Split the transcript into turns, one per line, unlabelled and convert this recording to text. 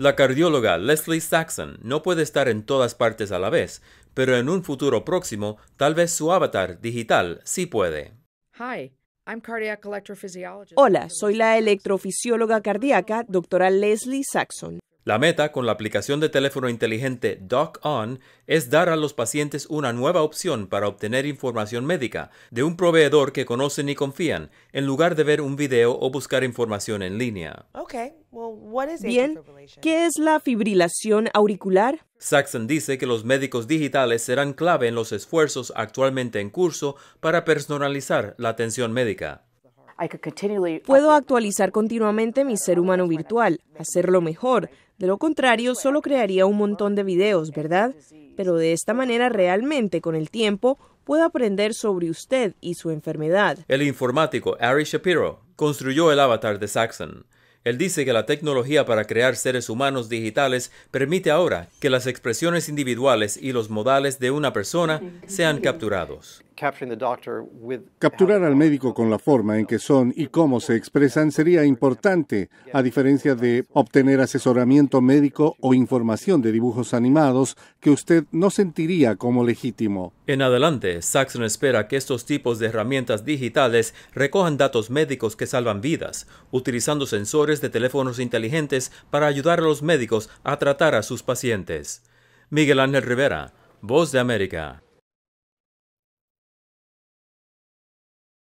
La cardióloga Leslie Saxon no puede estar en todas partes a la vez, pero en un futuro próximo, tal vez su avatar digital sí puede.
Hola, soy la electrofisióloga cardíaca, doctora Leslie Saxon.
La meta con la aplicación de teléfono inteligente DocOn es dar a los pacientes una nueva opción para obtener información médica de un proveedor que conocen y confían, en lugar de ver un video o buscar información en línea.
Bien, ¿qué es la fibrilación auricular?
Saxon dice que los médicos digitales serán clave en los esfuerzos actualmente en curso para personalizar la atención médica.
Puedo actualizar continuamente mi ser humano virtual, hacerlo mejor. De lo contrario, solo crearía un montón de videos, ¿verdad? Pero de esta manera realmente, con el tiempo, puedo aprender sobre usted y su enfermedad.
El informático Ari Shapiro construyó el avatar de Saxon. Él dice que la tecnología para crear seres humanos digitales permite ahora que las expresiones individuales y los modales de una persona sean capturados.
Capturar al médico con la forma en que son y cómo se expresan sería importante, a diferencia de obtener asesoramiento médico o información de dibujos animados que usted no sentiría como legítimo.
En adelante, Saxon espera que estos tipos de herramientas digitales recojan datos médicos que salvan vidas, utilizando sensores de teléfonos inteligentes para ayudar a los médicos a tratar a sus pacientes. Miguel Ángel Rivera, Voz de América.